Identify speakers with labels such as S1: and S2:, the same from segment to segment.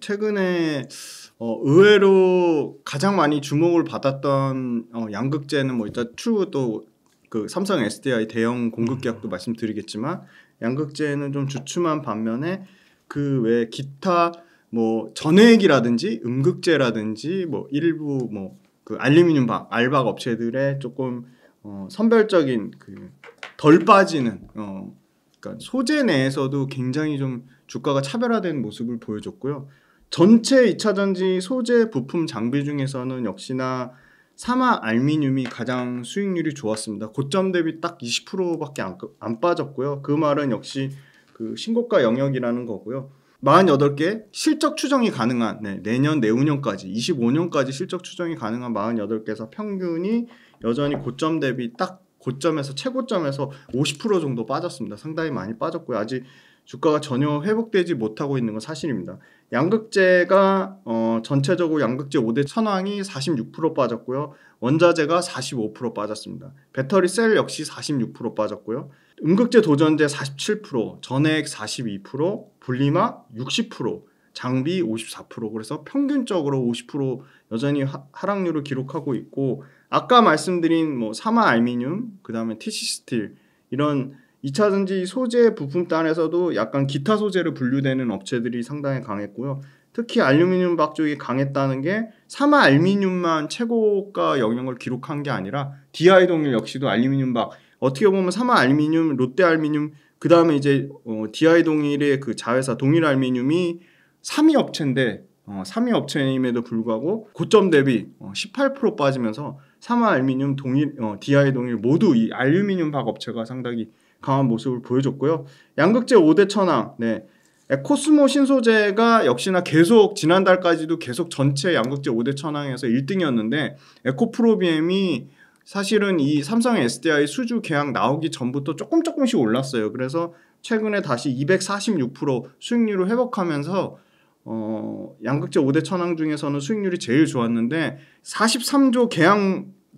S1: 최근에 어, 의외로 가장 많이 주목을 받았던 어, 양극재는 뭐 일단 추후 또 그 삼성 SDI 대형 공급 계약도 음. 말씀드리겠지만 양극재는 좀 주춤한 반면에 그 외 기타 뭐 전액이라든지 음극재라든지 뭐 일부 뭐 그 알루미늄 방 알박 업체들의 조금 어, 선별적인 그덜 빠지는 어, 그러니까 소재 내에서도 굉장히 좀 주가가 차별화된 모습을 보여줬고요. 전체 2차 전지 소재 부품 장비 중에서는 역시나 사마 알미늄이 가장 수익률이 좋았습니다. 고점 대비 딱 20%밖에 안, 안 빠졌고요. 그 말은 역시 그 신고가 영역이라는 거고요. 48개 실적 추정이 가능한 네, 내년 내후년까지 25년까지 실적 추정이 가능한 48개에서 평균이 여전히 고점 대비 딱 고점에서 최고점에서 50% 정도 빠졌습니다. 상당히 많이 빠졌고요. 아직 주가가 전혀 회복되지 못하고 있는 건 사실입니다. 양극재가 어, 전체적으로 양극재 5대 천황이 46% 빠졌고요. 원자재가 45% 빠졌습니다. 배터리 셀 역시 46% 빠졌고요. 음극재 도전재 47%, 전액 42%, 분리막 60%, 장비 54% 그래서 평균적으로 50% 여전히 하, 락률을 기록하고 있고 아까 말씀드린 뭐 사마 알미늄 그다음에 티시 스틸 이런 2차 전지 소재 부품단에서도 약간 기타 소재로 분류되는 업체들이 상당히 강했고요. 특히 알루미늄 박쪽이 강했다는 게 사마 알미늄만 최고가 영역을 기록한 게 아니라 디아이 동일 역시도 알루미늄 박 어떻게 보면 사마 알미늄 롯데 알미늄그 다음에 이제 어, 디아이 동일의 그 자회사 동일 알미늄이 3위 업체인데 어, 3위 업체임에도 불구하고 고점 대비 어, 18% 빠지면서 삼화 알루미늄 동일 어, DI 동일 모두 이 알루미늄 박 업체가 상당히 강한 모습을 보여줬고요. 양극재 5대 천왕 네. 에코스모 신소재가 역시나 계속 지난달까지도 계속 전체 양극재 5대 천왕에서 1등이었는데 에코프로비엠이 사실은 이 삼성 SDI 수주 계약 나오기 전부터 조금 조금씩 올랐어요. 그래서 최근에 다시 246% 수익률을 회복하면서 어, 양극재 5대 천왕 중에서는 수익률이 제일 좋았는데 43조 계약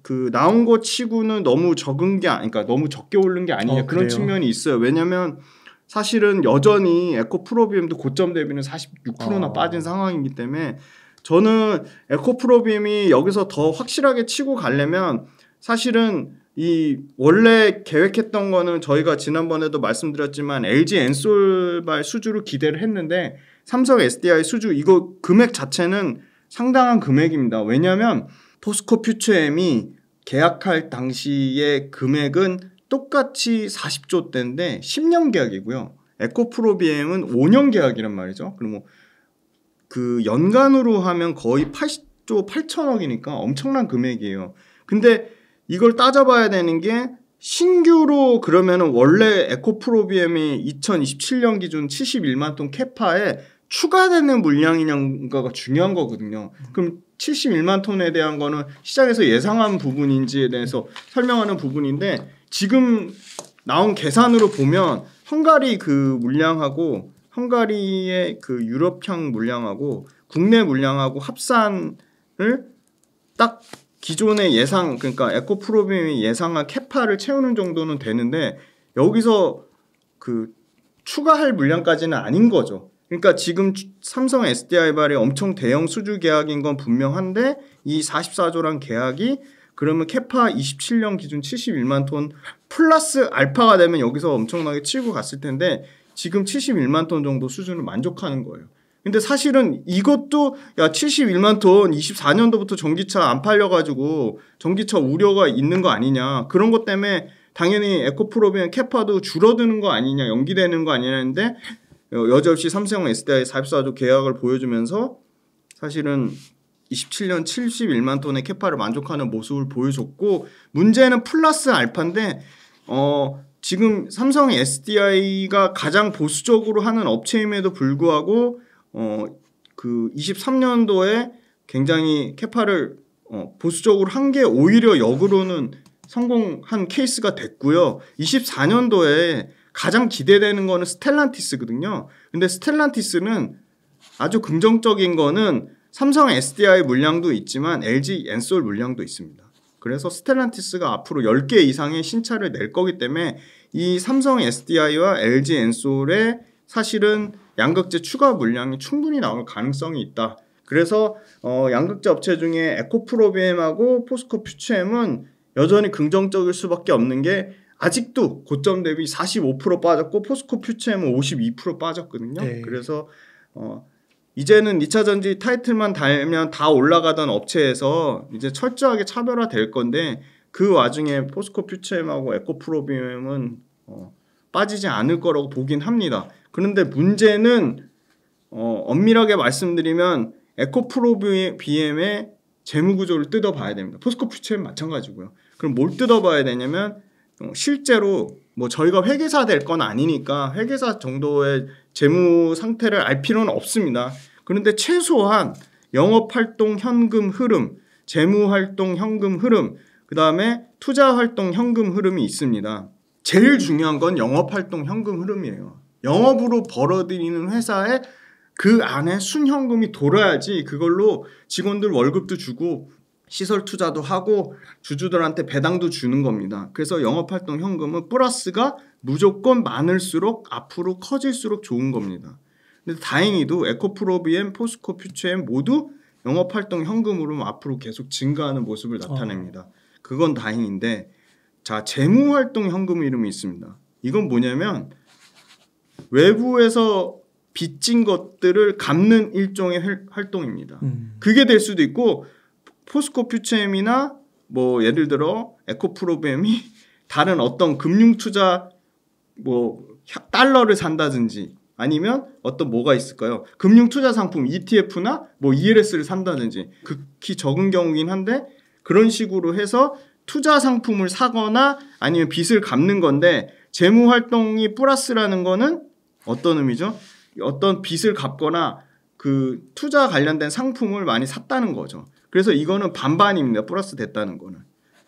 S1: 그 나온 거 치고는 너무 적은 게 아니까 그러니까 너무 적게 오른 게 아니냐 어, 그런 측면이 있어요. 왜냐면 사실은 여전히 에코 프로비엠도 고점 대비는 46%나 어. 아. 빠진 상황이기 때문에 저는 에코 프로비엠이 여기서 더 확실하게 치고 가려면 사실은 이 원래 계획했던 거는 저희가 지난번에도 말씀드렸지만 LG 엔솔발 수주를 기대를 했는데 삼성 SDI 수주 이거 금액 자체는 상당한 금액입니다. 왜냐하면 포스코 퓨처엠이 계약할 당시의 금액은 똑같이 40조 대인데 10년 계약이고요. 에코프로비엠은 5년 계약이란 말이죠. 그리고 그 연간으로 하면 거의 80조 8천억이니까 엄청난 금액이에요. 근데 이걸 따져봐야 되는 게 신규로 그러면은 원래 에코프로비엠이 2027년 기준 71만 톤 캐파에 추가되는 물량이냐가 중요한 거거든요. 그럼 71만 톤에 대한 거는 시장에서 예상한 부분인지에 대해서 설명하는 부분인데 지금 나온 계산으로 보면 헝가리 그 물량하고 헝가리의 그 유럽형 물량하고 국내 물량하고 합산을 딱 기존의 예상 그러니까 에코프로빔이 예상한 캐파를 채우는 정도는 되는데 여기서 그 추가할 물량까지는 아닌 거죠. 그러니까 지금 삼성 SDI 발이 엄청 대형 수주 계약인 건 분명한데 이 44조란 계약이 그러면 캐파 27년 기준 71만 톤 플러스 알파가 되면 여기서 엄청나게 치고 갔을 텐데 지금 71만 톤 정도 수준을 만족하는 거예요. 근데 사실은 이것도 야 71만 톤 24년도부터 전기차 안 팔려가지고 전기차 우려가 있는 거 아니냐 그런 것 때문에 당연히 에코프로비안 캐파도 줄어드는 거 아니냐 연기되는 거 아니냐는데 여지없이 삼성 SDI 44조 계약을 보여주면서 사실은 27년 71만 톤의 캐파를 만족하는 모습을 보여줬고 문제는 플러스 알파인데 어 지금 삼성 SDI가 가장 보수적으로 하는 업체임에도 불구하고 어, 그 23년도에 굉장히 케파를 어, 보수적으로 한 게 오히려 역으로는 성공한 케이스가 됐고요. 24년도에 가장 기대되는 거는 스텔란티스거든요. 근데 스텔란티스는 아주 긍정적인 거는 삼성 SDI 물량도 있지만 LG 엔솔 물량도 있습니다. 그래서 스텔란티스가 앞으로 10개 이상의 신차를 낼 거기 때문에 이 삼성 SDI와 LG 엔솔의 사실은 양극재 추가 물량이 충분히 나올 가능성이 있다. 그래서 어, 양극재 업체 중에 에코프로비엠하고 포스코 퓨처엠은 여전히 긍정적일 수밖에 없는 게 아직도 고점 대비 45% 빠졌고 포스코 퓨처엠은 52% 빠졌거든요. 네. 그래서 어, 이제는 2차 전지 타이틀만 달면 다 올라가던 업체에서 이제 철저하게 차별화 될 건데 그 와중에 포스코 퓨처엠하고 에코프로비엠은 어, 빠지지 않을 거라고 보긴 합니다. 그런데 문제는 어, 엄밀하게 말씀드리면 에코프로비엠의 재무구조를 뜯어봐야 됩니다. 포스코 퓨체는 마찬가지고요. 그럼 뭘 뜯어봐야 되냐면 어, 실제로 뭐 저희가 회계사 될 건 아니니까 회계사 정도의 재무 상태를 알 필요는 없습니다. 그런데 최소한 영업활동 현금 흐름, 재무활동 현금 흐름, 그 다음에 투자활동 현금 흐름이 있습니다. 제일 중요한 건 영업활동 현금 흐름이에요. 영업으로 벌어들이는 회사에 그 안에 순현금이 돌아야지 그걸로 직원들 월급도 주고 시설 투자도 하고 주주들한테 배당도 주는 겁니다. 그래서 영업활동 현금은 플러스가 무조건 많을수록 앞으로 커질수록 좋은 겁니다. 근데 다행히도 에코프로비엠, 포스코 퓨처엠 모두 영업활동 현금으로 앞으로 계속 증가하는 모습을 어. 나타냅니다. 그건 다행인데 자 재무활동 현금 이름이 있습니다. 이건 뭐냐면 외부에서 빚진 것들을 갚는 일종의 활동입니다. 음. 그게 될 수도 있고 포스코 퓨처엠이나 뭐 예를 들어 에코프로뱀이 다른 어떤 금융 투자 뭐 달러를 산다든지 아니면 어떤 뭐가 있을까요? 금융 투자 상품 ETF나 뭐 ELS를 산다든지 극히 적은 경우긴 한데 그런 식으로 해서 투자 상품을 사거나 아니면 빚을 갚는 건데 재무 활동이 플러스라는 거는 어떤 의미죠? 어떤 빚을 갚거나 그 투자 관련된 상품을 많이 샀다는 거죠. 그래서 이거는 반반입니다. 플러스 됐다는 거는.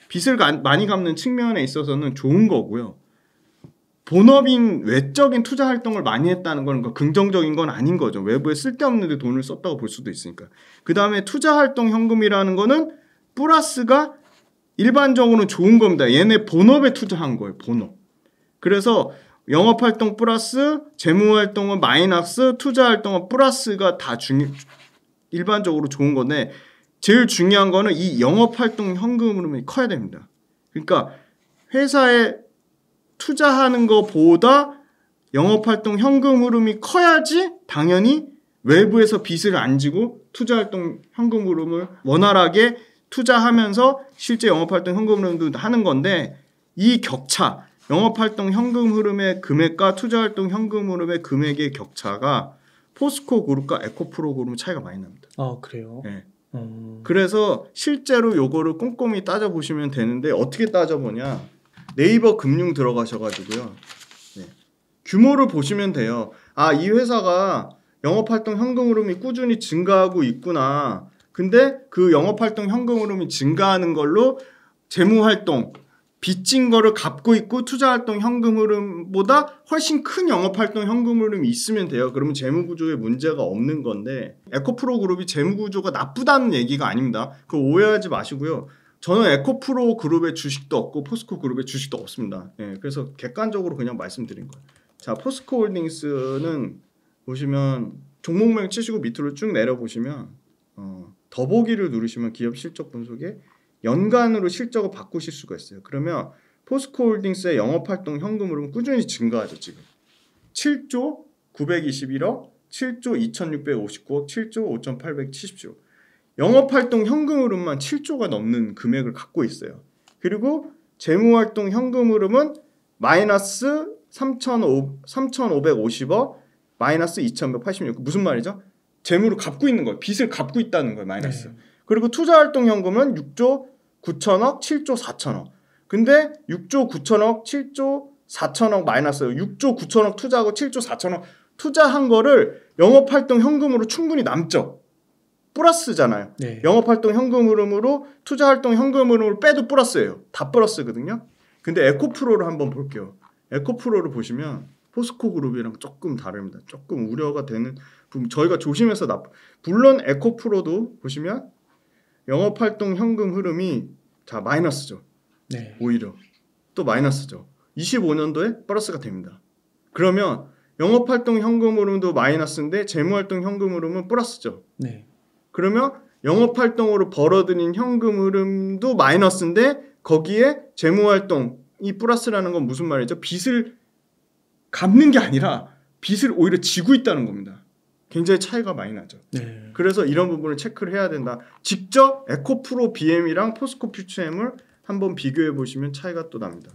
S1: 빚을 가, 많이 갚는 측면에 있어서는 좋은 거고요. 본업인 외적인 투자 활동을 많이 했다는 건그 그러니까 긍정적인 건 아닌 거죠. 외부에 쓸데없는데 돈을 썼다고 볼 수도 있으니까. 그 다음에 투자 활동 현금이라는 거는 플러스가 일반적으로는 좋은 겁니다. 얘네 본업에 투자한 거예요. 본업. 그래서 영업 활동 플러스 재무 활동은 마이너스 투자 활동은 플러스가 다 중요 일반적으로 좋은 건데 제일 중요한 거는 이 영업 활동 현금 흐름이 커야 됩니다. 그러니까 회사에 투자하는 것보다 영업 활동 현금 흐름이 커야지 당연히 외부에서 빚을 안 지고 투자 활동 현금 흐름을 원활하게 투자하면서 실제 영업 활동 현금 흐름도 하는 건데 이 격차 영업활동 현금 흐름의 금액과 투자활동 현금 흐름의 금액의 격차가 포스코 그룹과 에코프로 그룹 차이가 많이 납니다.
S2: 아 그래요? 네. 음...
S1: 그래서 실제로 요거를 꼼꼼히 따져 보시면 되는데 어떻게 따져 보냐? 네이버 금융 들어가셔가지고요. 네. 규모를 보시면 돼요. 아이 회사가 영업활동 현금 흐름이 꾸준히 증가하고 있구나. 근데 그 영업활동 현금 흐름이 증가하는 걸로 재무활동 빚진 거를 갚고 있고 투자활동 현금 흐름보다 훨씬 큰 영업활동 현금 흐름이 있으면 돼요. 그러면 재무구조에 문제가 없는 건데 에코프로 그룹이 재무구조가 나쁘다는 얘기가 아닙니다. 그 오해하지 마시고요. 저는 에코프로 그룹의 주식도 없고 포스코 그룹의 주식도 없습니다. 예, 그래서 객관적으로 그냥 말씀드린 거예요. 자, 포스코 홀딩스는 보시면 종목명 치시고 밑으로 쭉 내려보시면 어, 더보기를 누르시면 기업 실적 분석에 연간으로 실적을 바꾸실 수가 있어요. 그러면 포스코홀딩스의 영업활동 현금흐름 꾸준히 증가하죠 지금 7조 921억, 7조 2,659억, 7조 5,870조 영업활동 현금흐름만 7조가 넘는 금액을 갖고 있어요. 그리고 재무활동 현금흐름은 마이너스 3,550억, 마이너스 2,186 무슨 말이죠? 재무를 갚고 있는 거예요. 빚을 갚고 있다는 거예요. 마이너스. 네. 그리고 투자활동 현금은 6조 9천억, 7조 4천억. 근데 6조 9천억, 7조 4천억 마이너스 6조 9천억 투자하고 7조 4천억 투자한 거를 영업활동 현금으로 충분히 남죠. 플러스잖아요. 네. 영업활동 현금 흐름으로 투자활동 현금 흐름을 빼도 플러스예요. 다 플러스거든요. 근데 에코프로를 한번 볼게요. 에코프로를 보시면 포스코 그룹이랑 조금 다릅니다. 조금 우려가 되는 부분. 저희가 조심해서 나 물론 에코프로도 보시면 영업활동 현금 흐름이 자 마이너스죠. 네. 오히려 또 마이너스죠. 25년도에 플러스가 됩니다. 그러면 영업활동 현금 흐름도 마이너스인데 재무활동 현금 흐름은 플러스죠. 네. 그러면 영업활동으로 벌어들인 현금 흐름도 마이너스인데 거기에 재무활동이 플러스라는 건 무슨 말이죠? 빚을 갚는 게 아니라 빚을 오히려 지고 있다는 겁니다. 굉장히 차이가 많이 나죠. 네. 그래서 이런 부분을 체크를 해야 된다. 직접 에코프로 BM이랑 포스코 퓨처엠을 한번 비교해 보시면 차이가 또 납니다.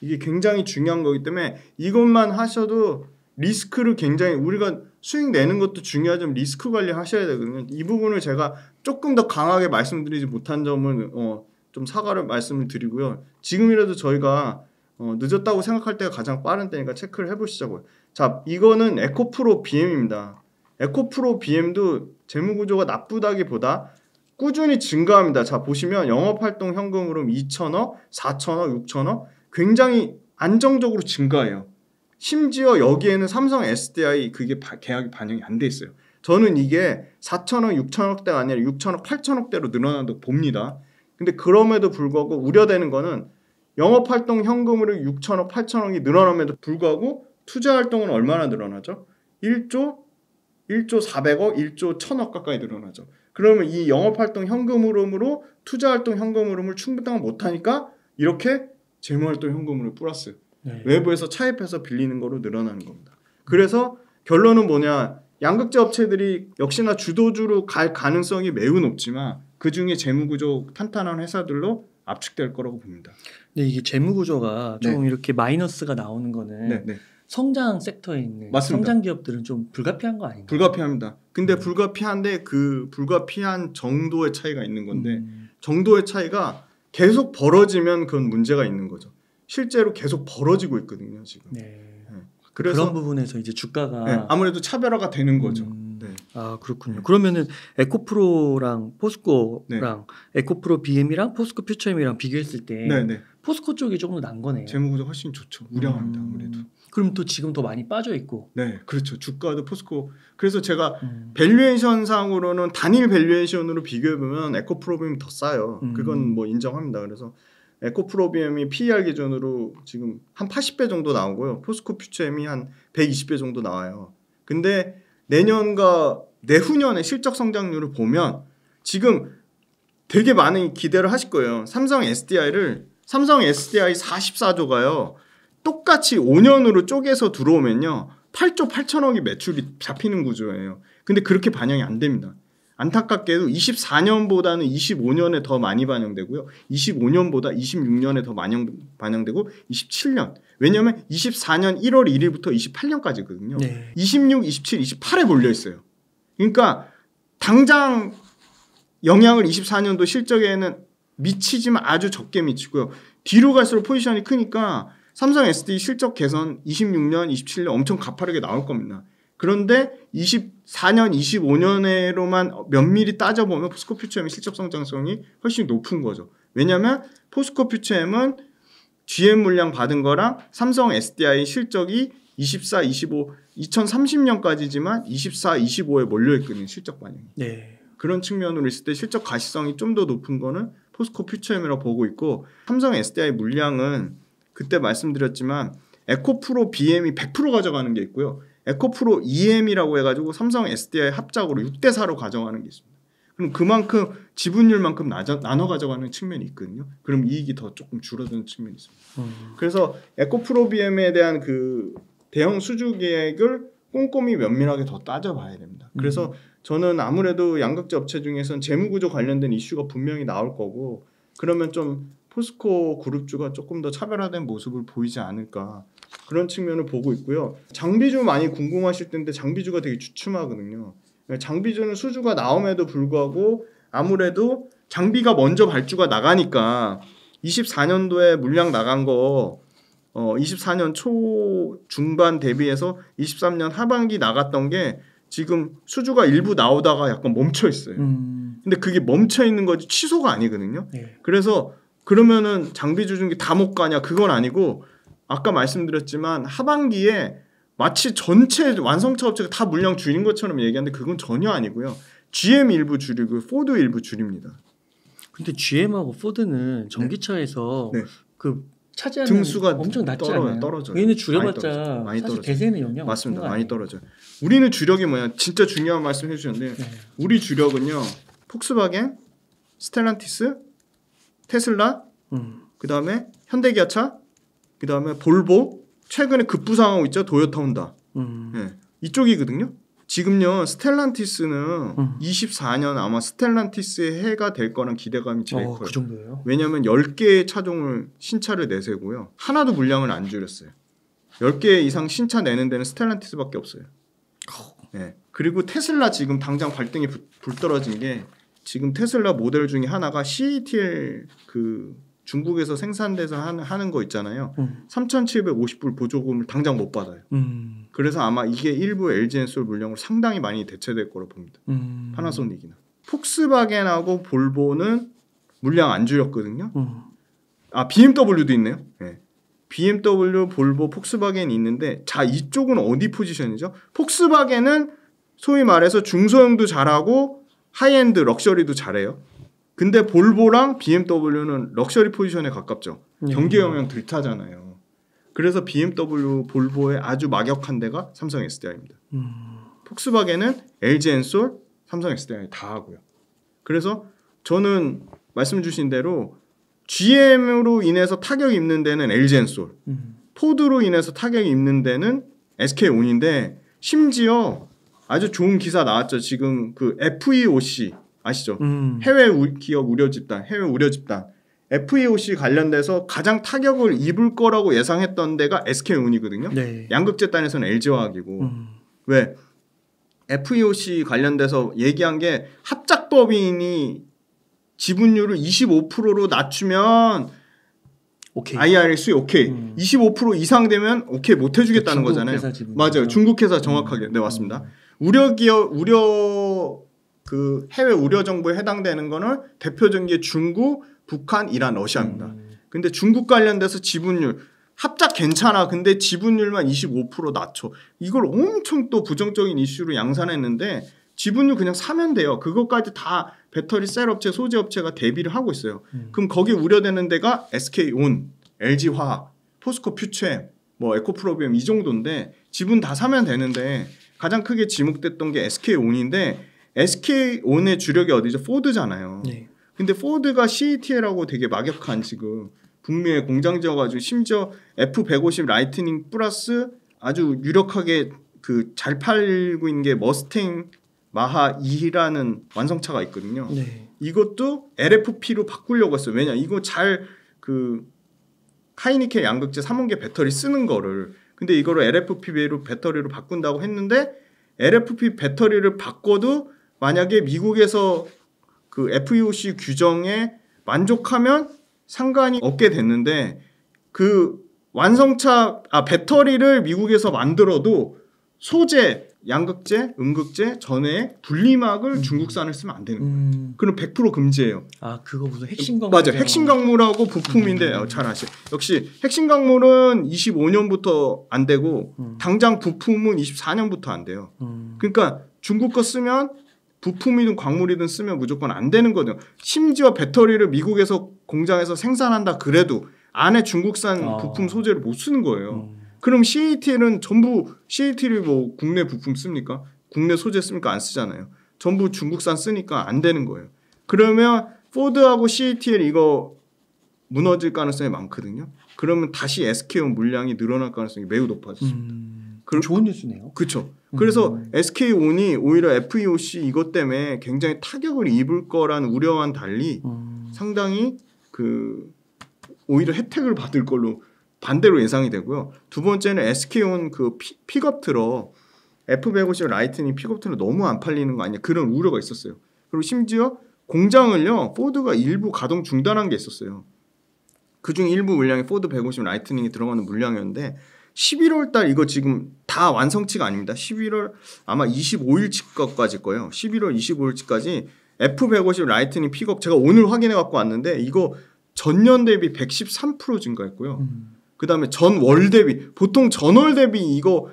S1: 이게 굉장히 중요한 거기 때문에 이것만 하셔도 리스크를 굉장히 우리가 수익 내는 것도 중요하지만 리스크 관리 하셔야 되거든요. 이 부분을 제가 조금 더 강하게 말씀드리지 못한 점은 어, 좀 사과를 말씀을 드리고요. 지금이라도 저희가 어, 늦었다고 생각할 때가 가장 빠른 때니까 체크를 해보시자고요. 자, 이거는 에코프로 BM입니다. 에코프로 BM도 재무구조가 나쁘다기보다 꾸준히 증가합니다. 자 보시면 영업활동 현금 으로 2천억, 4천억, 6천억 굉장히 안정적으로 증가해요. 심지어 여기에는 삼성 SDI 그게 바, 계약이 반영이 안 돼 있어요. 저는 이게 4천억, 6천억대가 아니라 6천억, 8천억대로 늘어난다고 봅니다. 근데 그럼에도 불구하고 우려되는 거는 영업활동 현금으로 6천억, 8천억이 늘어남에도 불구하고 투자활동은 얼마나 늘어나죠? 1조 1조 400억, 1조 1000억 가까이 늘어나죠. 그러면 이 영업활동 현금 흐름으로 투자활동 현금 흐름을 충당을 못하니까 이렇게 재무활동 현금으로 플러스 네. 외부에서 차입해서 빌리는 거로 늘어나는 겁니다. 그래서 결론은 뭐냐 양극재 업체들이 역시나 주도주로 갈 가능성이 매우
S2: 높지만 그 중에 재무구조 탄탄한 회사들로 압축될 거라고 봅니다. 근데 이게 재무구조가 네. 좀 이렇게 마이너스가 나오는 거는 네, 네. 성장 섹터에 있는 맞습니다. 성장 기업들은 좀 불가피한 거 아닌가요? 불가피합니다. 근데 음. 불가피한데 그 불가피한
S1: 정도의 차이가 있는 건데 음. 정도의 차이가 계속 벌어지면 그건 문제가 있는 거죠. 실제로 계속 벌어지고 있거든요 지금.
S2: 네. 네. 그래서 그런 부분에서 이제 주가가 네, 아무래도 차별화가 되는 음. 거죠. 음. 네. 아 그렇군요. 네. 그러면은 에코프로랑 포스코랑 에코프로 BM이랑 포스코 퓨처엠이랑 비교했을 때 포스코 쪽이 조금 더난 거네요. 재무 구조 훨씬 좋죠. 우량합니다 음. 아무래도. 그럼 또 지금 더 많이 빠져 있고.
S1: 네, 그렇죠. 주가도 포스코. 그래서 제가 음. 밸류에이션 상으로는 단일 밸류에이션으로 비교해 보면 에코프로비엠이 더 싸요. 음. 그건 뭐 인정합니다. 그래서 에코프로비엠이 PER 기준으로 지금 한 80배 정도 나오고요. 포스코 퓨처엠이 한 120배 정도 나와요. 근데 내년과 내후년의 실적 성장률을 보면 지금 되게 많은 기대를 하실 거예요. 삼성 SDI를 삼성 SDI 44조가요. 똑같이 5년으로 쪼개서 들어오면요. 8조 8천억이 매출이 잡히는 구조예요. 근데 그렇게 반영이 안 됩니다. 안타깝게도 24년보다는 25년에 더 많이 반영되고요. 25년보다 26년에 더 반영, 반영되고 27년. 왜냐하면 24년 1월 1일부터 28년까지거든요. 네. 26, 27, 28에 몰려 있어요. 그러니까 당장 영향을 24년도 실적에는 미치지만 아주 적게 미치고요. 뒤로 갈수록 포지션이 크니까 삼성 SD 실적 개선 26년, 27년 엄청 가파르게 나올 겁니다. 그런데 24년, 25년에로만 면밀히 따져보면 포스코 퓨처엠의 실적 성장성이 훨씬 높은 거죠. 왜냐하면 포스코 퓨처엠은 GM 물량 받은 거랑 삼성 SDI 실적이 24, 25, 2030년까지지만 24, 25에 몰려있거든요. 실적 반영이. 네. 그런 측면으로 있을 때 실적 가시성이 좀 더 높은 거는 포스코 퓨처엠이라고 보고 있고 삼성 SDI 물량은 그때 말씀드렸지만 에코프로 BM이 100% 가져가는 게 있고요. 에코프로 EM이라고 해가지고 삼성 SDI 합작으로 6대 4로 가져가는 게 있습니다. 그럼 그만큼 지분율만큼 낮아, 나눠 가져가는 측면이 있거든요. 그럼 이익이 더 조금 줄어드는 측면이 있습니다. 음. 그래서 에코프로비엠에 대한 그 대형 수주 계획을 꼼꼼히 면밀하게 더 따져봐야 됩니다. 그래서 음. 저는 아무래도 양극재 업체 중에선 재무구조 관련된 이슈가 분명히 나올 거고 그러면 좀 포스코 그룹주가 조금 더 차별화된 모습을 보이지 않을까 그런 측면을 보고 있고요. 장비주 많이 궁금하실 텐데 장비주가 되게 주춤하거든요. 그러니까 장비주는 수주가 나옴에도 불구하고 아무래도 장비가 먼저 발주가 나가니까 24년도에 물량 나간 거 어, 24년 초 중반 대비해서 23년 하반기 나갔던 게 지금 수주가 일부 나오다가 약간 멈춰 있어요.
S2: 음.
S1: 근데 그게 멈춰 있는 거지 취소가 아니거든요. 네. 그래서 그러면은 장비 주중기 다못 가냐? 그건 아니고 아까 말씀드렸지만 하반기에 마치 전체 완성차 업체가 다 물량 줄인 것처럼 얘기하는데 그건 전혀 아니고요. GM 일부 줄이고 포드
S2: 일부 줄입니다. 근데 GM하고 포드는 네. 전기차에서 네. 네. 그 차지하는 등수가 엄청 낮지 떨어, 않아요? 떨어져요. 얘는 줄여봤자 많이 떨어져요. 많이 사실 대세는 영향 맞습니다. 많이
S1: 떨어져요. 우리는 주력이 뭐냐? 진짜 중요한 말씀 해주셨는데 네. 우리 주력은요 폭스바겐, 스텔란티스, 테슬라, 음. 그 다음에 현대기아차, 그 다음에 볼보, 최근에 급부상하고 있죠 도요타 혼다. 음. 네. 이쪽이거든요. 지금요 스텔란티스는 음. 24년 아마 스텔란티스의 해가 될 거란 기대감이 제일 어, 그 커요. 그 정도예요? 왜냐하면 10개의 차종을 신차를 내세고요. 하나도 물량을 안 줄였어요. 10개 이상 신차 내는 데는 스텔란티스밖에 없어요. 예. 네. 그리고 테슬라 지금 당장 발등에 불 떨어진 게 지금 테슬라 모델 중에 하나가 CATL e 그 중국에서 생산돼서 하는 거 있잖아요. 음. 3,750불 보조금을 당장 못 받아요. 음. 그래서 아마 이게 일부 LG 엔솔 물량으로 상당히 많이 대체될 거로 봅니다. 음. 파나소닉이나 폭스바겐하고 볼보는 물량 안 줄였거든요. 음. 아 BMW도 있네요. 네. 예. BMW, 볼보, 폭스바겐이 있는데 자 이쪽은 어디 포지션이죠? 폭스바겐은 소위 말해서 중소형도 잘하고 하이엔드 럭셔리도 잘해요. 근데 볼보랑 BMW는 럭셔리 포지션에 가깝죠. 예. 경기 영향 들타잖아요. 그래서 BMW, 볼보의 아주 막역한 데가 삼성 SDI입니다. 음. 폭스바겐은 LG 엔솔, 삼성 SDI 다 하고요. 그래서 저는 말씀 주신 대로 GM으로 인해서 타격 입는 데는 LG 엔솔, 음. 포드로 인해서 타격 입는 데는 SK 온인데 심지어 아주 좋은 기사 나왔죠. 지금 그 FEOC 아시죠? 음. 해외 우, 기업 우려 집단, 해외 우려 집단. FEOC 관련돼서 가장 타격을 입을 거라고 예상했던 데가 SK온이거든요. 네. 양극재단에서는 LG화학이고. 음. 왜? FEOC 관련돼서 얘기한 게 합작법인이 지분율을 25%로 낮추면 오케이. IR 수익 오케이. 음. 25% 이상 되면 오케이 못 해주겠다는 거잖아요. 맞아요. 중국 회사 정확하게. 음. 네 맞습니다. 음. 우려 기업 우려 그 해외 우려 정보에 해당되는 거는 대표적인 게 중국, 북한, 이란, 러시아입니다. 음. 근데 중국 관련돼서 지분율 합작 괜찮아. 근데 지분율만 25% 낮춰. 이걸 엄청 또 부정적인 이슈로 양산했는데 지분율 그냥 사면 돼요. 그것까지 다 배터리 셀 업체, 소재 업체가 대비를 하고 있어요. 음. 그럼 거기 우려되는 데가 SK온, LG화학, 포스코 퓨처엠, 뭐 에코프로비엠 이 정도인데 지분 다 사면 되는데 가장 크게 지목됐던 게 SK 온인데 SK 온의 주력이 어디죠? 포드잖아요. 네. 근데 포드가 CET라고 되게 막역한 지금 북미의 공장 지어가지고 심지어 F150 라이트닝 플러스 아주 유력하게 그 잘 팔고 있는 게 머스탱 마하 2라는 완성차가 있거든요. 네. 이것도 LFP로 바꾸려고 했어요. 왜냐 이거 잘 그 카이니켈 양극재 삼원계 배터리 쓰는 거를 근데 이거를 LFP로 배터리로 바꾼다고 했는데 LFP 배터리를 바꿔도 만약에 미국에서 그 FEOC 규정에 만족하면 상관이 없게 됐는데 그 완성차 아 배터리를 미국에서 만들어도 소재 양극재, 음극재, 전해액, 분리막을 음. 중국산을 쓰면 안 되는 거예요. 음. 그럼 100% 금지예요. 아, 그거 무슨 핵심 광물? 맞아. 핵심 광물하고 부품인데 음. 잘아시 역시 핵심 광물은 25년부터 안 되고 음. 당장 부품은 24년부터 안 돼요. 음. 그러니까 중국 거 쓰면 부품이든 광물이든 쓰면 무조건 안 되는 거죠. 심지어 배터리를 미국에서 공장에서 생산한다 그래도 안에 중국산 아. 부품 소재를 못 쓰는 거예요. 그럼 CATL은 전부 CATL이 뭐 국내 부품 씁니까? 국내 소재 씁니까? 안 쓰잖아요. 전부 중국산 쓰니까 안 되는 거예요. 그러면 포드하고 CATL 이거 무너질 가능성이 많거든요. 그러면 다시 SK온 물량이 늘어날 가능성이 매우 높아졌습니다. 음, 그, 좋은 뉴스네요. 그렇죠. 그래서 음. SK온이 오히려 FEOC 이것 때문에 굉장히 타격을 입을 거란 우려와는 달리 음. 상당히 그 오히려 혜택을 받을 걸로 반대로 예상이 되고요. 두 번째는 SK온 그 픽업 트럭 F-150 라이트닝 픽업 트럭 너무 안 팔리는 거아니냐 그런 우려가 있었어요. 그리고 심지어 공장을요 포드가 일부 가동 중단한 게 있었어요. 그중 일부 물량이 포드 150 라이트닝이 들어가는 물량이었는데 11월 달 이거 지금 다 완성치가 아닙니다. 11월 아마 25일치까지 거예요. 11월 25일치까지 F150 라이트닝 픽업 제가 오늘 확인해 갖고 왔는데 이거 전년 대비 113% 증가했고요. 음. 그 다음에 전월 대비 보통 전월 대비 이거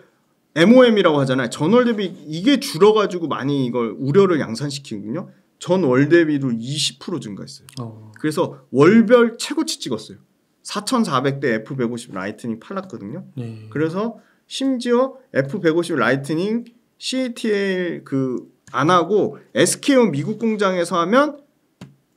S1: MOM이라고 하잖아요. 전월 대비 이게 줄어가지고 많이 이걸 우려를 양산시키거든요. 전월 대비로 20% 증가했어요. 어. 그래서 월별 최고치 찍었어요. 4,400대 F150 라이트닝 팔랐거든요. 네. 그래서 심지어 F150 라이트닝 CATL 그 안 하고 SKO 미국 공장에서 하면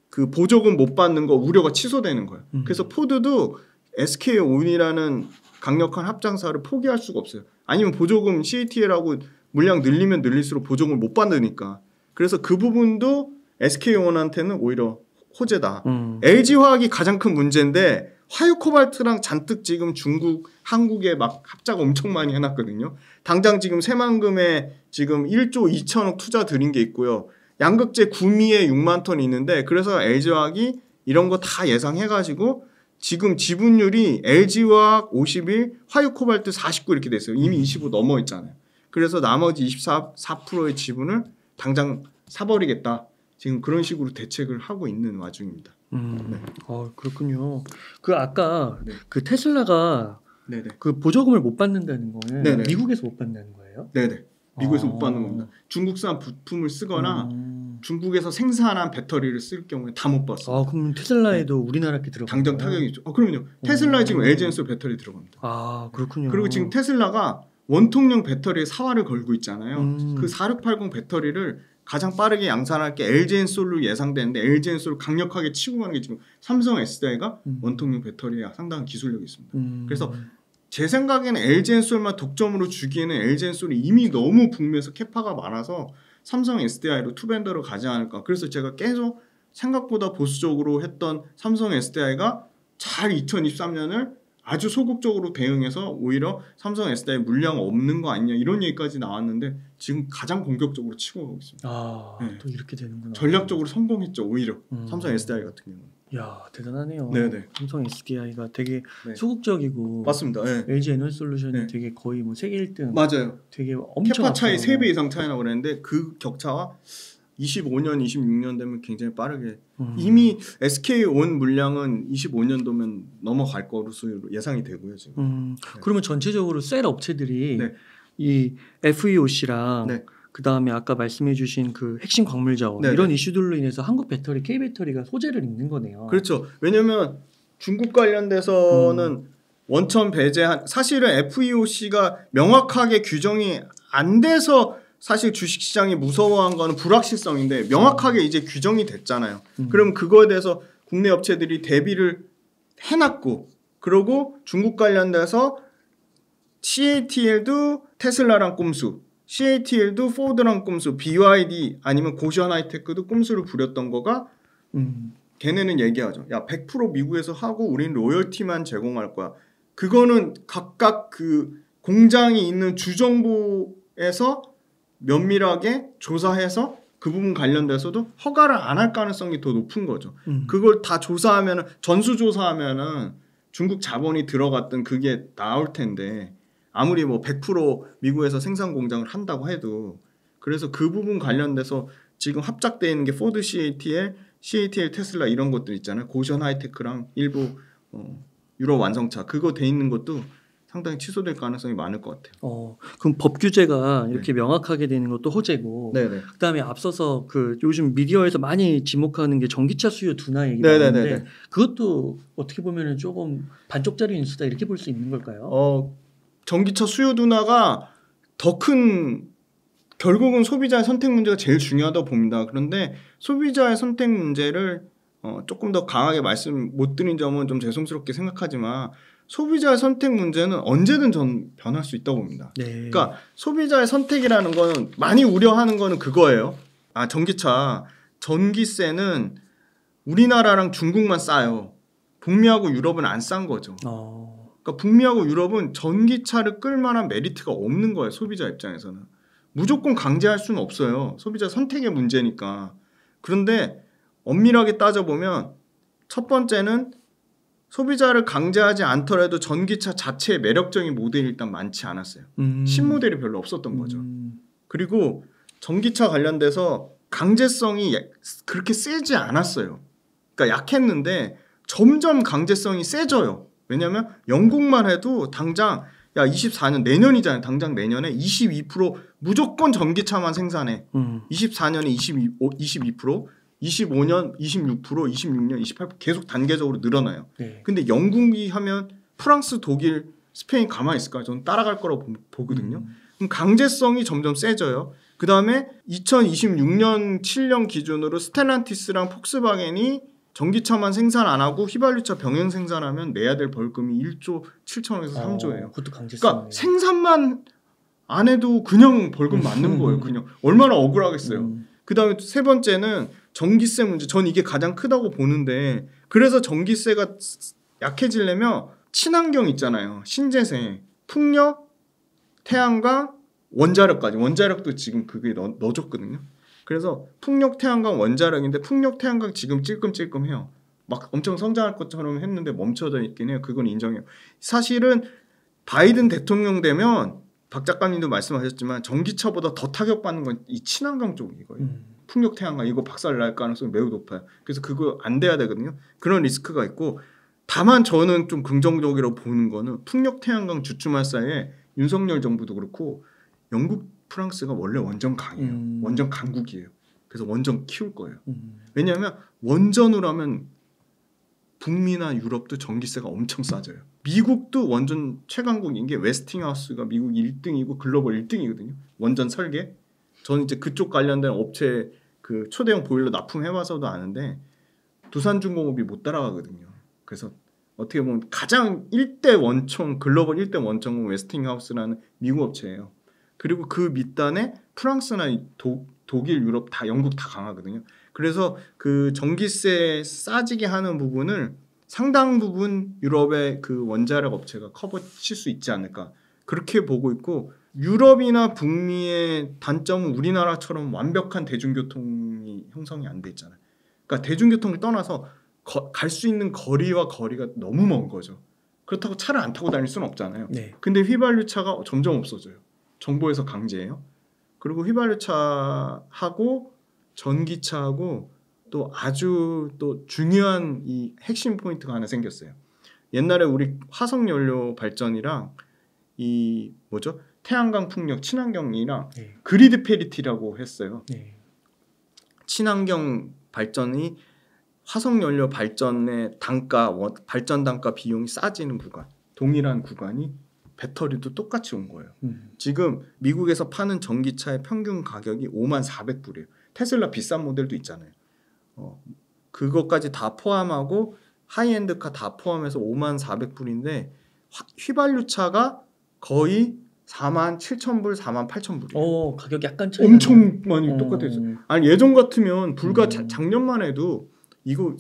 S1: 그 보조금 못 받는 거 우려가 취소되는 거예요. 음. 그래서 포드도 SK 온이라는 강력한 합장사를 포기할 수가 없어요. 아니면 보조금 CATL하고 e 물량 늘리면 늘릴수록 보조금을 못 받으니까. 그래서 그 부분도 SK 온한테는 오히려 호재다. 음. LG 화학이 가장 큰 문제인데 화유 코발트랑 잔뜩 지금 중국, 한국에 막 합작 엄청 많이 해놨거든요. 당장 지금 새만금에 지금 1조 2천억 투자 드린 게 있고요. 양극재 구미에 6만 톤 있는데 그래서 LG화학이 이런 거 다 예상해가지고 지금 지분율이 LG화학 51, 화유코발트 49 이렇게 됐어요. 이미 25 넘어 있잖아요. 그래서 나머지 24%의 지분을 당장 사버리겠다. 지금 그런 식으로
S2: 대책을 하고 있는 와중입니다. 음, 네. 아, 그렇군요. 그 아까 네. 그 테슬라가 네네. 그 보조금을 못 받는다는 거는 네네. 미국에서 못받는 거예요? 네네.
S1: 미국에서 아. 못 받는 아. 겁니다. 중국산 부품을 쓰거나 음.
S2: 중국에서 생산한
S1: 배터리를 쓸 경우에 다 못봤어 아, 그럼 테슬라에도 네. 우리나라 게 들어가. 당장 타격이죠. 아, 그럼요. 테슬라에 지금 엘젠소 배터리 들어갑니다. 아,
S2: 그렇군요. 그리고 지금
S1: 테슬라가 원통형 배터리에 사활을 걸고 있잖아요. 음. 그4680 배터리를 가장 빠르게 양산할 게 LG엔솔로 예상되는데 LG엔솔을 강력하게 치고 가는 게 지금 삼성 SDI가 음. 원통형 배터리에 상당한 기술력이 있습니다. 음. 그래서 제 생각에는 LG엔솔만 독점으로 주기에는 LG엔솔이 이미 너무 북미에서 캐파가 많아서 삼성 SDI로 투벤더로 가지 않을까. 그래서 제가 계속 생각보다 보수적으로 했던 삼성 SDI가 잘 2023년을 아주 소극적으로 대응해서 오히려 삼성 SDI 물량 없는 거 아니냐 이런 얘기까지 나왔는데 지금 가장 공격적으로 치고 가고 있습니다.
S2: 아, 네. 또 이렇게 되는구나. 전략적으로
S1: 성공했죠, 오히려. 음. 삼성 SDI 같은 경우는.
S2: 야 대단하네요. 네네. 삼성 SDI가 되게 네. 소극적이고 맞습니다. 네. LG 에너지 솔루션이 네. 되게 거의 뭐 세계 1등 맞아요. 되게 엄청 캐파 차이
S1: 3배 이상 차이 나고 그랬는데 그 격차와 25년, 26년 되면 굉장히 빠르게 음. 이미 SK 온 물량은 25년도면 넘어갈 것으로 예상이 되고요 지금. 음.
S2: 네. 그러면 전체적으로 셀 업체들이 네. 이 FEOC랑 네. 그 다음에 아까 말씀해주신 그 핵심 광물 자원 네네. 이런 이슈들로 인해서 한국 배터리 K 배터리가 소재를 잇는 거네요. 그렇죠. 왜냐하면 중국 관련돼서는
S1: 음. 원천 배제한 사실은 FEOC가 명확하게 규정이 안 돼서 사실 주식시장이 무서워한 거는 불확실성인데 명확하게 이제 규정이 됐잖아요. 음. 그럼 그거에 대해서 국내 업체들이 대비를 해놨고 그러고 중국 관련돼서 CATL도 테슬라랑 꼼수 CATL도 포드랑 꼼수, BYD 아니면 고시원 하이테크도 꼼수를 부렸던 거가 음, 걔네는 얘기하죠. 야, 100% 미국에서 하고 우린 로열티만 제공할 거야. 그거는 각각 그 공장이 있는 주정부에서 면밀하게 조사해서 그 부분 관련돼서도 허가를 안 할 가능성이 더 높은 거죠. 음. 그걸 다 조사하면 은 전수 조사하면은 중국 자본이 들어갔던 그게 나올 텐데 아무리 뭐100% 미국에서 생산 공장을 한다고 해도 그래서 그 부분 관련돼서 지금 합작되어 있는 게 포드 CATL, CATL 테슬라 이런 것들 있잖아요. 고전 하이테크랑 일부 어, 유럽 완성차
S2: 그거 돼 있는 것도 상당히 취소될 가능성이 많을 것 같아요. 어, 그럼 법 규제가 이렇게 네. 명확하게 되는 것도 호재고, 네네. 네. 그다음에 앞서서 그 요즘 미디어에서 많이 지목하는 게 전기차 수요 둔화 얘기가데 네, 네, 그것도 어떻게 보면 은 조금 반쪽짜리 인수다 이렇게 볼 수 있는 걸까요? 어, 전기차 수요 둔화가 더 큰
S1: 결국은 소비자의 선택 문제가 제일 중요하다고 봅니다. 그런데 소비자의 선택 문제를 어, 조금 더 강하게 말씀 못 드린 점은 좀 죄송스럽게 생각하지만 소비자의 선택 문제는 언제든 전 변할 수 있다고 봅니다. 네. 그러니까 소비자의 선택이라는 거는 많이 우려하는 거는 그거예요. 아 전기차 전기세는 우리나라랑 중국만 싸요. 북미하고 유럽은 안 싼 거죠. 어. 그러니까 북미하고 유럽은 전기차를 끌 만한 메리트가 없는 거예요. 소비자 입장에서는. 무조건 강제할 수는 없어요. 소비자 선택의 문제니까. 그런데 엄밀하게 따져보면 첫 번째는 소비자를 강제하지 않더라도 전기차 자체의 매력적인 모델이 일단 많지 않았어요. 음. 신모델이 별로 없었던 거죠. 음. 그리고 전기차 관련돼서 강제성이 그렇게 세지 않았어요. 그러니까 약했는데 점점 강제성이 세져요. 왜냐하면 영국만 해도 당장 야 24년 내년이잖아요. 당장 내년에 22% 무조건 전기차만 생산해. 음. 24년에 22, 22%, 25년 26%, 26년 28% 계속 단계적으로 늘어나요. 네. 근데 영국이 하면 프랑스, 독일, 스페인 가만히 있을까? 저는 따라갈 거라고 보, 거든요 음. 그럼 강제성이 점점 세져요. 그 다음에 2026년, 7년 기준으로 스텔란티스랑 폭스바겐이 전기차만 생산 안 하고 휘발유차 병행 생산하면 내야 될 벌금이 1조 7천억에서 어, 3조예요. 그것도 그러니까 생산만 안 해도 그냥 벌금 맞는 음. 거예요. 그냥 얼마나 억울하겠어요. 음. 그다음에 세 번째는 전기세 문제. 전 이게 가장 크다고 보는데 그래서 전기세가 약해지려면 친환경 있잖아요. 신재생, 풍력, 태양과 원자력까지. 원자력도 지금 그게 넣어줬거든요. 그래서 풍력 태양광 원자력인데 풍력 태양광 지금 찔끔찔끔해요. 막 엄청 성장할 것처럼 했는데 멈춰져 있긴 해요. 그건 인정해요. 사실은 바이든 대통령 되면 박 작가님도 말씀하셨지만 전기차보다 더 타격받는 건 이 친환경 쪽이거든요. 음. 풍력 태양광 이거 박살 날 가능성이 매우 높아요. 그래서 그거 안 돼야 되거든요. 그런 리스크가 있고 다만 저는 좀 긍정적으로 보는 거는 풍력 태양광 주춤할 사이에 윤석열 정부도 그렇고 영국 프랑스가 원래 원전 강이에요. 음. 원전 강국이에요. 그래서 원전 키울 거예요. 음. 왜냐하면 원전으로 하면 북미나 유럽도 전기세가 엄청 싸져요. 미국도 원전 최강국인 게 웨스팅하우스가 미국 1등이고 글로벌 1등이거든요. 원전 설계. 저는 이제 그쪽 관련된 업체 그 초대형 보일러 납품해봐서도 아는데 두산중공업이 못 따라가거든요. 그래서 어떻게 보면 가장 1대 원총 글로벌 1대 원총은 웨스팅하우스라는 미국 업체예요. 그리고 그 밑단에 프랑스나 독, 독일, 유럽 다 영국 다 강하거든요. 그래서 그 전기세 싸지게 하는 부분을 상당 부분 유럽의 그 원자력 업체가 커버 칠수 있지 않을까 그렇게 보고 있고 유럽이나 북미의 단점은 우리나라처럼 완벽한 대중교통이 형성이 안 돼 있잖아요. 그러니까 대중교통을 떠나서 갈 수 있는 거리와 거리가 너무 먼 거죠. 그렇다고 차를 안 타고 다닐 수는 없잖아요. 네. 근데 휘발유 차가 점점 없어져요. 정보에서 강제예요. 그리고 휘발유차하고 전기차하고 또 아주 또 중요한 이 핵심 포인트가 하나 생겼어요. 옛날에 우리 화석 연료 발전이랑 이 뭐죠? 태양광 풍력 친환경이랑 네. 그리드 페리티라고 했어요. 네. 친환경 발전이 화석 연료 발전의 단가 발전 단가 비용이 싸지는 구간, 동일한 구간이 배터리도 똑같이 온 거예요. 음. 지금 미국에서 파는 전기차의 평균 가격이 5만 400불이에요. 테슬라 비싼 모델도 있잖아요. 어, 그것까지 다 포함하고 하이엔드카 다 포함해서 5만 400불인데 휘발유 차가 거의 4만 7천 불, 4만 8천 불이에요. 어, 가격 약간 차이. 엄청 많이 똑같아요. 어. 아니 예전 같으면 불과 음. 자, 작년만 해도 이거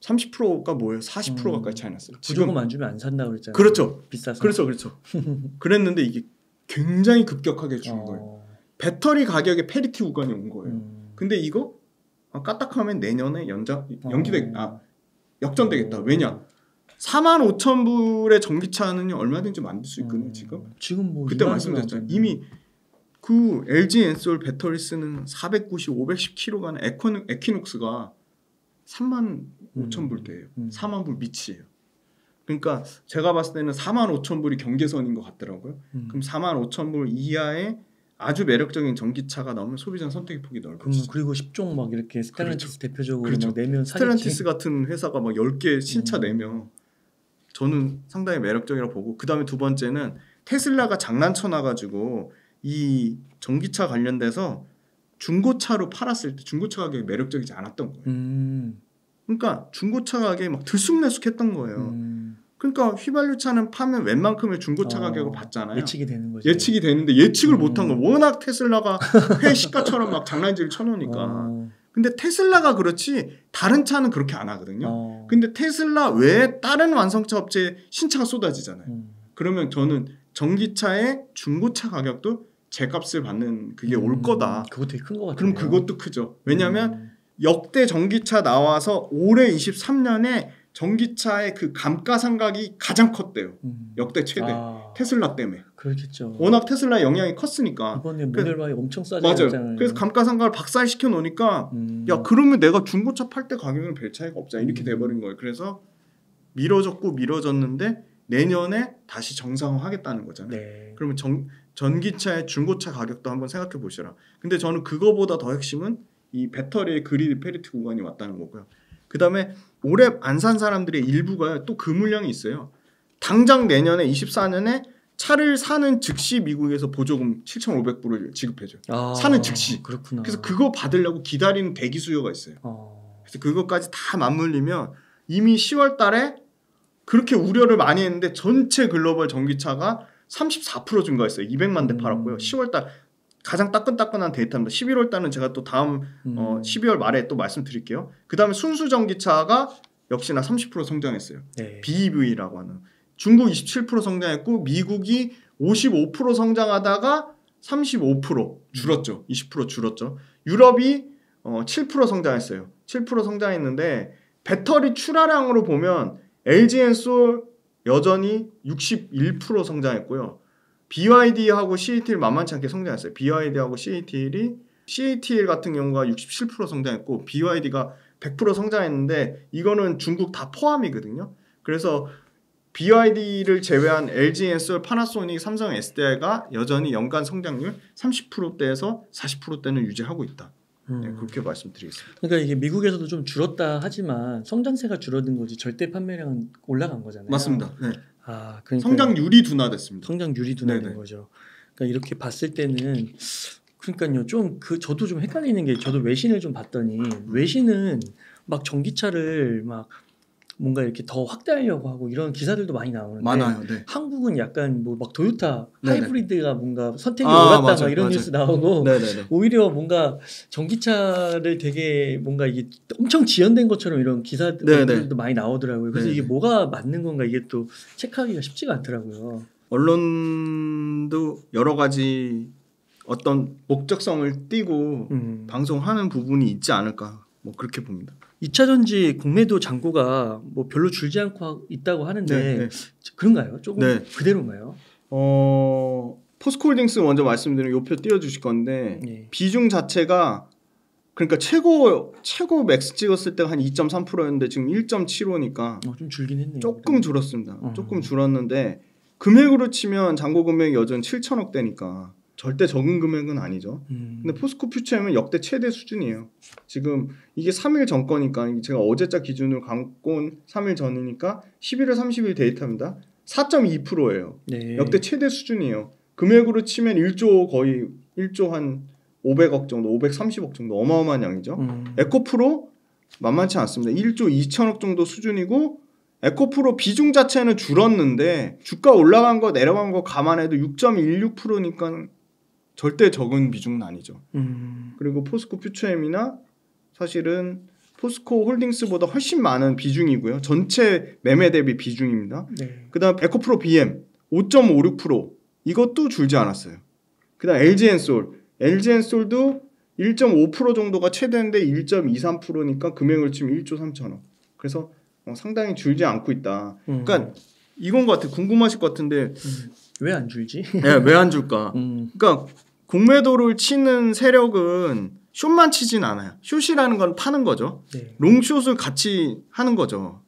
S1: 30%가 뭐예요? 40% 음. 가까이 차이 났어요. 그 지금 안
S2: 주면 안 산다 그랬잖아요. 그렇죠.
S1: 비싸서. 그렇죠, 그렇죠. 그랬는데 이게 굉장히 급격하게 준 어. 거예요. 배터리 가격에 페리티 우관이 온 거예요. 음. 근데 이거 아, 까딱하면 내년에 연장 연기되 어. 아 역전되겠다. 어. 왜냐? 4만 5천 불의 전기차는 얼마든지 만들 수 있거든요. 음. 지금. 지금 뭐 그때 말씀드렸잖아요. 이미 그 LG 엔솔 배터리 쓰는 490, 510kg 가는 에코 에퀴녹스가 3만 5천 불대예요. 음. 4만 음. 불 밑이에요. 그러니까 제가 봤을 때는 4만 5천 불이 경계선인 것 같더라고요. 음. 그럼 4만 5천 불이하의 아주 매력적인 전기차가 나오면 소비자 선택의 폭이 넓어지죠. 음, 그리고 10종 막 이렇게 그렇죠. 스텔란티스 그렇죠. 대표적으로 그렇죠. 내면 스텔란티스 같은 회사가 막 10개 신차 음. 내면 저는 상당히 매력적이라고 보고 그다음에 두 번째는 테슬라가 장난쳐 놔 가지고 이 전기차 관련돼서 중고차로 팔았을 때 중고차 가격이 매력적이지 않았던 거예요.
S2: 음.
S1: 그러니까 중고차 가격이 막 들쑥날쑥했던 거예요. 음. 그러니까 휘발유차는 파면 웬만큼의 중고차 어, 가격을 받잖아요. 예측이 되는 거죠. 예측이 되는데 예측을 음. 못한 거. 워낙 테슬라가 회 시가처럼 막 장난질 을 쳐놓으니까. 어. 근데 테슬라가 그렇지 다른 차는 그렇게 안 하거든요. 어. 근데 테슬라 외에 다른 완성차 업체에 신차가 쏟아지잖아요. 음. 그러면 저는 전기차의 중고차 가격도 제값을 받는 그게 음, 올 거다. 그것 되게 큰거 같아요. 그럼 그것도 크죠. 왜냐하면 음. 역대 전기차 나와서 올해 23년에 전기차의 그 감가상각이 가장 컸대요. 음. 역대 최대. 아. 테슬라 때문에.
S2: 그렇겠죠.
S1: 워낙 테슬라의 영향이 컸으니까. 이번에 모델바이
S2: 엄청 싸졌잖아요.
S1: 그래서 감가상각을 박살시켜 놓으니까 음. 야 그러면 내가 중고차 팔 때 가격은 별 차이가 없잖아. 이렇게 음. 돼버린 거예요. 그래서 미뤄졌고 미뤄졌는데 내년에 다시 정상화하겠다는 거잖아요. 네. 그러면 정, 전기차의 중고차 가격도 한번 생각해 보시라. 근데 저는 그거보다 더 핵심은 이 배터리의 그리드 페리티 구간이 왔다는 거고요. 그 다음에 올해 안 산 사람들의 일부가 또 그 물량이 있어요. 당장 내년에 24년에 차를 사는 즉시 미국에서 보조금 7,500불을 지급해줘요. 아, 사는 즉시. 그렇구나. 그래서 그거 받으려고 기다리는 대기 수요가 있어요. 어. 그래서 그것까지 다 맞물리면 이미 10월 달에 그렇게 우려를 많이 했는데 전체 글로벌 전기차가 34% 증가했어요. 200만 대 음. 팔았고요. 10월 달 가장 따끈따끈한 데이터입니다. 11월 달은 제가 또 다음 음. 어, 12월 말에 또 말씀드릴게요. 그다음에 순수 전기차가 역시나 30% 성장했어요. 네. BEV라고 하는 중국 27% 성장했고 미국이 55% 성장하다가 35% 줄었죠. 20% 줄었죠. 유럽이 어, 7% 성장했어요. 7% 성장했는데 배터리 출하량으로 보면 LG 앤솔 여전히 61% 성장했고요. BYD하고 CATL e 만만치 않게 성장했어요. BYD하고 CATL이 e CATL e 같은 경우가 67% 성장했고 BYD가 100% 성장했는데 이거는 중국 다 포함이거든요. 그래서 BYD를 제외한 LG, 엔솔, 파나소닉, 삼성, SDI가 여전히 연간 성장률 30%대에서 40%대는 유지하고 있다. 네, 음. 네, 그렇게 말씀드리겠습니다.
S2: 그러니까 이게 미국에서도 좀 줄었다 하지만 성장세가 줄어든 거지 절대 판매량은 올라간 거잖아요. 맞습니다. 네. 아, 그러니까 성장률이 둔화됐습니다. 성장률이 둔화된 네네. 거죠. 그러니까 이렇게 봤을 때는 그러니까요. 좀 그 저도 좀 헷갈리는 게 저도 외신을 좀 봤더니 외신은 막 전기차를 막 뭔가 이렇게 더 확대하려고 하고 이런 기사들도 많이 나오는데 많아요. 네. 한국은 약간 뭐 막 도요타 네네. 하이브리드가 뭔가 선택이 아, 옳았다 맞아, 막 이런 맞아. 뉴스 나오고 네네네. 오히려 뭔가 전기차를 되게 뭔가 이게 엄청 지연된 것처럼 이런 기사들도 많이 나오더라고요. 그래서 네네. 이게 뭐가 맞는 건가 이게 또 체크하기가 쉽지가 않더라고요.
S1: 언론도 여러 가지 어떤
S2: 목적성을 띄고 음. 방송하는 부분이 있지 않을까 뭐 그렇게 봅니다. 2차 전지 공매도 잔고가 뭐 별로 줄지 않고 있다고 하는데 네네. 네. 그런가요? 조금 네. 그대로인가요? 어, 포스코홀딩스 먼저 말씀드리면 요표 띄워주실
S1: 건데 네. 비중 자체가 그러니까 최고 최고 맥스 찍었을 때가 한 2.3%였는데 지금 1.75니까 어, 좀 줄긴 했네요. 조금 줄었습니다. 어. 조금 줄었는데 금액으로 치면 잔고 금액이 여전 7천억 대니까 절대 적은 금액은 아니죠. 음. 근데 포스코 퓨처엠은 역대 최대 수준이에요. 지금 이게 3일 전 거니까 제가 어제자 기준으로 감고온 3일 전이니까 11월 30일 데이터입니다. 4.2%예요. 네. 역대 최대 수준이에요. 금액으로 치면 1조 거의 1조 한 500억 정도, 530억 정도 어마어마한 양이죠. 음. 에코프로 만만치 않습니다. 1조 2천억 정도 수준이고 에코프로 비중 자체는 줄었는데 주가 올라간 거 내려간 거 감안해도 6.16%니까 절대 적은 비중은 아니죠. 음. 그리고 포스코 퓨처엠이나 사실은 포스코 홀딩스보다 훨씬 많은 비중이고요. 전체 매매 대비 비중입니다. 네. 그다음 에코프로 BM 5.56% 이것도 줄지 않았어요. 그다음 LG엔솔 LG엔솔도 1.5% 정도가 최대인데 1.23%니까 금액을 치면 1조 3천억. 그래서 어, 상당히 줄지 않고 있다. 그러니까 음. 그러니까 이건 것 같아. 궁금하실 것 같은데 음.
S2: 왜안 줄지? 네, 왜안 줄까? 음.
S1: 그러니까 공매도를 치는 세력은 숏만 치진 않아요. 숏이라는 건 파는 거죠. 네. 롱숏을 같이 하는 거죠.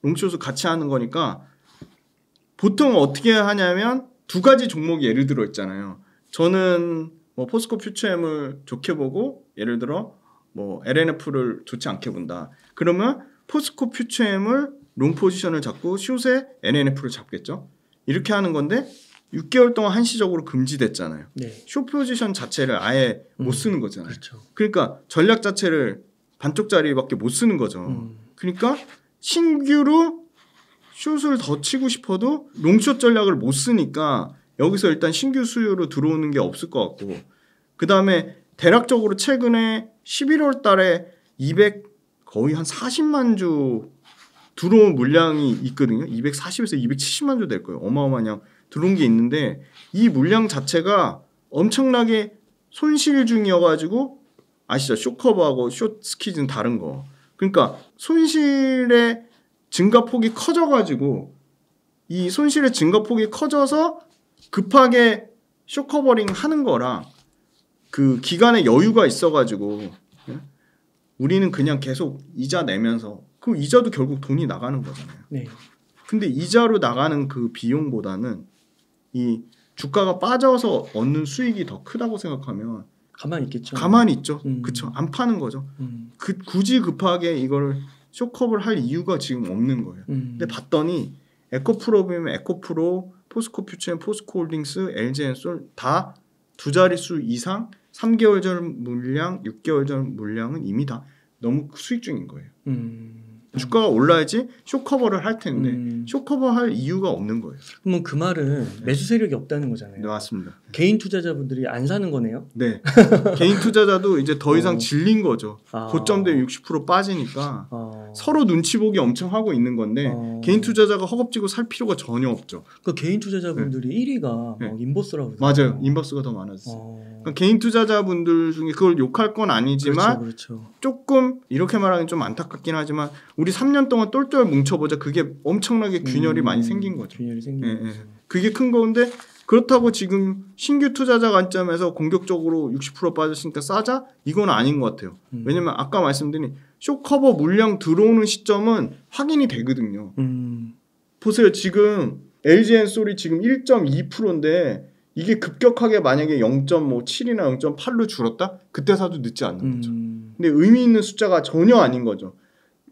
S1: 롱숏을 같이 하는 거니까 보통 어떻게 하냐면 두 가지 종목이 예를 들어 있잖아요. 저는 뭐 포스코 퓨처엠을 좋게 보고 예를 들어 뭐 LNF를 좋지 않게 본다. 그러면 포스코 퓨처엠을 롱 포지션을 잡고 숏에 LNF를 잡겠죠. 이렇게 하는 건데 6개월 동안 한시적으로 금지됐잖아요. 네. 쇼포지션 자체를 아예 음. 못 쓰는 거잖아요. 그렇죠. 그러니까 전략 자체를 반쪽짜리밖에 못 쓰는 거죠. 음. 그러니까 신규로 슛을 더 치고 싶어도 롱숏 전략을 못 쓰니까 여기서 일단 신규 수요로 들어오는 게 없을 것 같고 그 다음에 대략적으로 최근에 11월 달에 200 거의 한 40만 주 들어온 물량이 있거든요. 240에서 270만 주 될 거예요. 어마어마한 양. 들어온 게 있는데 이 물량 자체가 엄청나게 손실 중이어가지고 아시죠? 쇼커버하고 쇼스키즈는 다른 거. 그러니까 손실의 증가폭이 커져가지고 이 손실의 증가폭이 커져서 급하게 쇼커버링 하는 거랑 그 기간에 여유가 있어가지고 예? 우리는 그냥 계속 이자 내면서 그 이자도 결국 돈이 나가는 거잖아요. 네. 근데 이자로 나가는 그 비용보다는 이 주가가 빠져서 얻는 수익이 더 크다고 생각하면 가만히 있겠죠. 가만히 있죠. 음. 그쵸. 안 파는 거죠. 음. 그 굳이 급하게 이걸 쇼컵을 할 이유가 지금 없는 거예요. 음. 근데 봤더니 에코프로면 에코프로, 포스코 퓨처 포스코홀딩스, LG엔솔 다 두 자릿수 이상 3개월 전 물량, 6개월 전 물량은 이미 다 너무 수익 중인 거예요. 음. 주가가 올라야지 쇼커버를 할 텐데 음. 쇼커버 할 이유가 없는 거예요.
S2: 그러면 그 말은 네. 매수 세력이 없다는 거잖아요. 네, 맞습니다. 개인 투자자분들이 안 사는 거네요.
S1: 네. 개인 투자자도 이제 더 이상 어. 질린 거죠. 아. 고점
S2: 대 60% 빠지니까
S1: 아. 서로 눈치 보기 엄청 하고 있는 건데 아. 개인 투자자가 허겁지고 살 필요가 전혀 없죠. 그 개인 투자자분들이 네. 1위가 네. 인버스라고 맞아요. 인버스가 더많았어요 어. 그러니까 개인 투자자분들 중에 그걸 욕할 건 아니지만 그렇죠, 그렇죠. 조금 이렇게 말하기는 좀 안타깝긴 하지만 우리 3년 동안 똘똘 뭉쳐보자. 그게 엄청나게 균열이 음, 많이 생긴 거죠. 균열이 생긴 예, 거죠. 예. 그게 큰 건데 그렇다고 지금 신규 투자자 관점에서 공격적으로 60% 빠졌으니까 싸자? 이건 아닌 것 같아요. 음. 왜냐면 아까 말씀드린 쇼커버 물량 들어오는 시점은 확인이 되거든요. 음. 보세요. 지금 LGN 소리 지금 1.2%인데 이게 급격하게 만약에 0.7이나 0.8로 줄었다? 그때 사도 늦지 않는 거죠. 음. 근데 의미 있는 숫자가 전혀 아닌 거죠.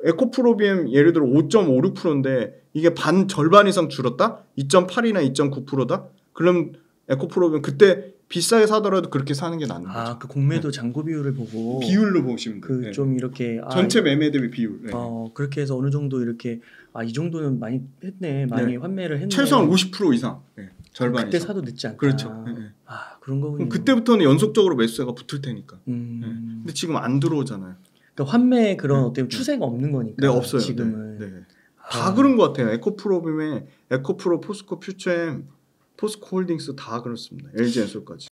S1: 에코프로비엠 예를 들어 5.56%인데 이게 반 절반 이상 줄었다? 2.8이나 2.9%다? 그럼 에코프로비엠 그때 비싸게 사더라도 그렇게 사는
S2: 게 낫는 아, 거죠. 아, 그 공매도 네. 장고 비율을 보고 비율로 보시면 그좀 네. 이렇게 아, 전체 매매 대비 비율. 네. 어, 그렇게 해서 어느 정도 이렇게 아, 이 정도는 많이 했네. 많이 네. 환매를 했네. 최소한 50% 이상. 네. 절반 그때 이상. 사도 늦지 않다. 그렇죠. 네. 아, 그런 거군요. 그때부터는 연속적으로
S1: 매수세가 붙을 테니까. 음... 근데 지금 안 들어오잖아요. 그러니까 환매 그런 음. 어떤 음. 추세가 없는 거니까. 네, 없어요. 지금은. 네, 네. 아. 다 아. 그런 것 같아요. 에코프로빔에 에코프로, 포스코 퓨처엠, 포스코 홀딩스 다 그렇습니다. LG 엔솔까지.